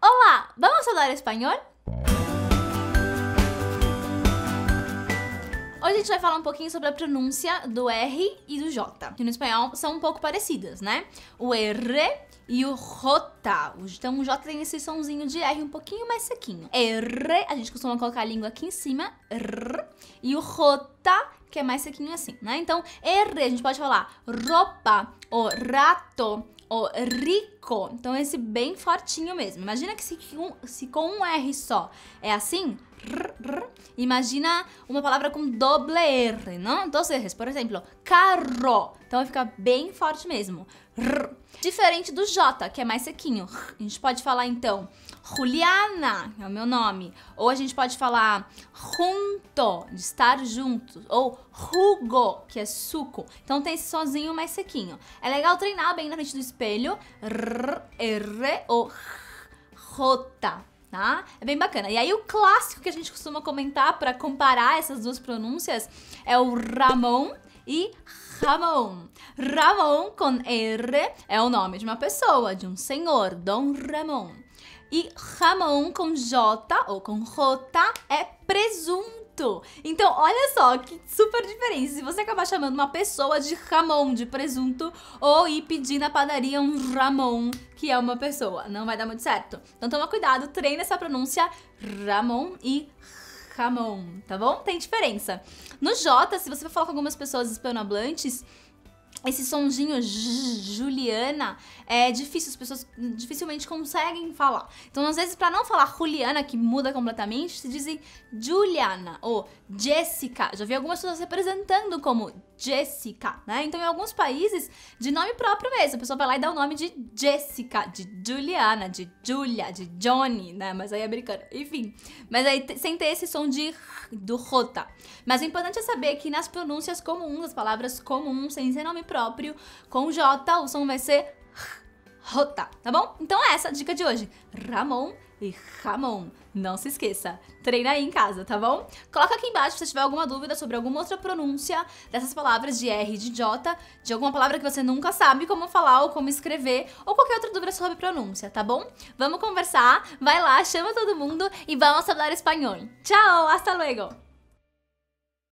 Olá, vamos falar espanhol? Hoje a gente vai falar um pouquinho sobre a pronúncia do R e do J, que no espanhol são um pouco parecidas, né? O R e o J. Então o J tem esse somzinho de R um pouquinho mais sequinho. R, a gente costuma colocar a língua aqui em cima, R, e o J, que é mais sequinho assim, né? Então, R, a gente pode falar ropa ou rato, o rico. Então, esse bem fortinho mesmo. Imagina que se, se com um R só é assim, rrr, rrr, Imagina uma palavra com doble R, não? Dois R's, por exemplo, carro. Então vai ficar bem forte mesmo. R. Diferente do J, que é mais sequinho. R. A gente pode falar então, Juliana, é o meu nome. Ou a gente pode falar junto, de estar juntos. Ou rugo que é suco. Então tem esse sozinho mais sequinho. É legal treinar bem na frente do espelho. R, R ou R. Rota tá? É bem bacana. E aí o clássico que a gente costuma comentar para comparar essas duas pronúncias é o Ramon e Ramon. Ramon com R é o nome de uma pessoa, de um senhor, Dom Ramon. E Ramon com J ou com J é presunto então, olha só, que super diferença. Se você acabar chamando uma pessoa de Ramon de presunto ou ir pedir na padaria um Ramon, que é uma pessoa, não vai dar muito certo. Então toma cuidado, treina essa pronúncia Ramon e Ramon, tá bom? Tem diferença. No J, se você for falar com algumas pessoas hispanohablantes, esse sonzinho Juliana é difícil, as pessoas dificilmente conseguem falar. Então, às vezes, para não falar Juliana, que muda completamente, se dizem Juliana ou Jessica. Já vi algumas pessoas representando como Jessica, né? Então, em alguns países, de nome próprio mesmo, a pessoa vai lá e dá o nome de Jessica, de Juliana, de Julia, de Johnny, né? Mas aí é americano. Enfim, mas aí sem ter esse som de do rota. Mas o importante é saber que nas pronúncias comuns, as palavras comuns, sem ser nome próprio. Com J, o som vai ser rota, tá bom? Então é essa a dica de hoje. Ramon e Ramon. Não se esqueça, treina aí em casa, tá bom? Coloca aqui embaixo se você tiver alguma dúvida sobre alguma outra pronúncia dessas palavras de R, de J, de alguma palavra que você nunca sabe como falar ou como escrever, ou qualquer outra dúvida sobre pronúncia, tá bom? Vamos conversar, vai lá, chama todo mundo e vamos falar espanhol. Tchau, hasta luego!